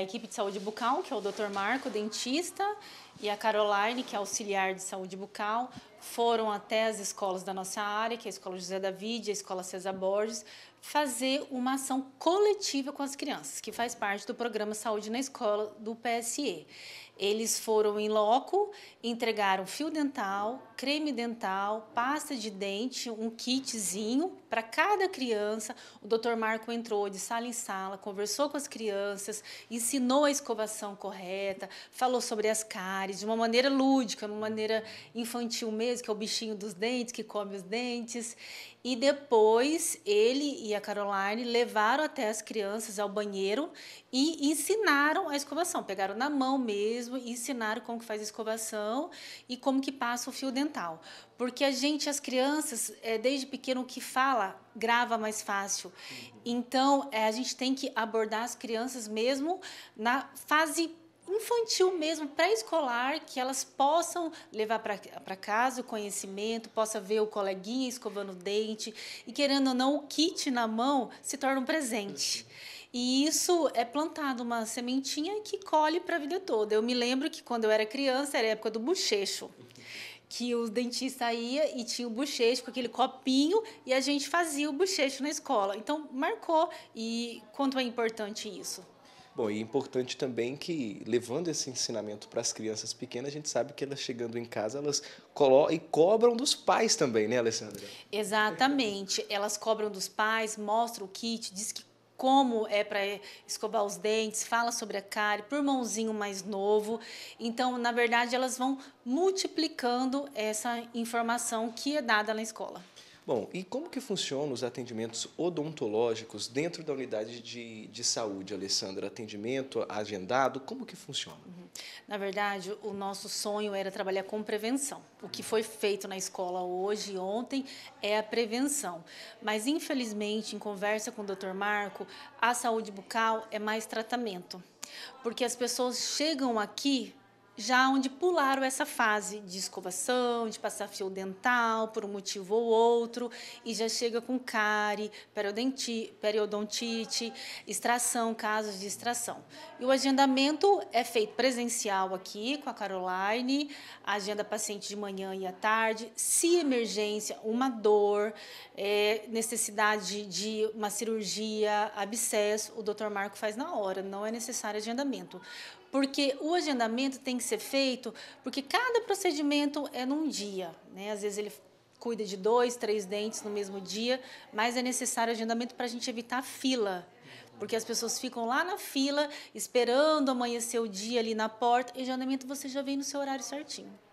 A equipe de saúde bucal, que é o Dr. Marco, dentista, e a Caroline, que é auxiliar de saúde bucal, foram até as escolas da nossa área, que é a Escola José David, a Escola César Borges, fazer uma ação coletiva com as crianças, que faz parte do programa Saúde na Escola do PSE. Eles foram em loco, entregaram fio dental, creme dental, pasta de dente, um kitzinho para cada criança. O Dr. Marco entrou de sala em sala, conversou com as crianças, ensinou a escovação correta, falou sobre as cáries de uma maneira lúdica, uma maneira infantil mesmo, que é o bichinho dos dentes, que come os dentes. E depois ele e a Caroline levaram até as crianças ao banheiro e ensinaram a escovação. Pegaram na mão mesmo e ensinaram como que faz a escovação e como que passa o fio dental. Porque a gente, as crianças, é, desde pequeno, o que fala grava mais fácil. Uhum. Então, é, a gente tem que abordar as crianças mesmo na fase infantil mesmo, pré-escolar, que elas possam levar para casa o conhecimento, possa ver o coleguinha escovando o dente e querendo ou não o kit na mão se torna um presente. E isso é plantado uma sementinha que colhe para a vida toda. Eu me lembro que quando eu era criança era a época do bochecho que o dentista ia e tinha o bochecho com aquele copinho e a gente fazia o bochecho na escola. Então, marcou. E quanto é importante isso? Bom, e é importante também que, levando esse ensinamento para as crianças pequenas, a gente sabe que elas chegando em casa, elas colo e cobram dos pais também, né, Alessandra? Exatamente. elas cobram dos pais, mostram o kit, diz que como é para escovar os dentes, fala sobre a cárie, por mãozinho mais novo. Então, na verdade, elas vão multiplicando essa informação que é dada na escola. Bom, e como que funcionam os atendimentos odontológicos dentro da unidade de, de saúde, Alessandra? Atendimento agendado, como que funciona? Uhum. Na verdade, o nosso sonho era trabalhar com prevenção. O que foi feito na escola hoje e ontem é a prevenção. Mas, infelizmente, em conversa com o Dr. Marco, a saúde bucal é mais tratamento. Porque as pessoas chegam aqui já onde pularam essa fase de escovação, de passar fio dental por um motivo ou outro, e já chega com cárie, periodontite, extração, casos de extração. E o agendamento é feito presencial aqui com a Caroline, agenda paciente de manhã e à tarde, se emergência, uma dor, é, necessidade de uma cirurgia, abscesso, o doutor Marco faz na hora, não é necessário agendamento porque o agendamento tem que ser feito, porque cada procedimento é num dia, né? Às vezes ele cuida de dois, três dentes no mesmo dia, mas é necessário agendamento para a gente evitar fila. Porque as pessoas ficam lá na fila, esperando amanhecer o dia ali na porta, e agendamento você já vem no seu horário certinho.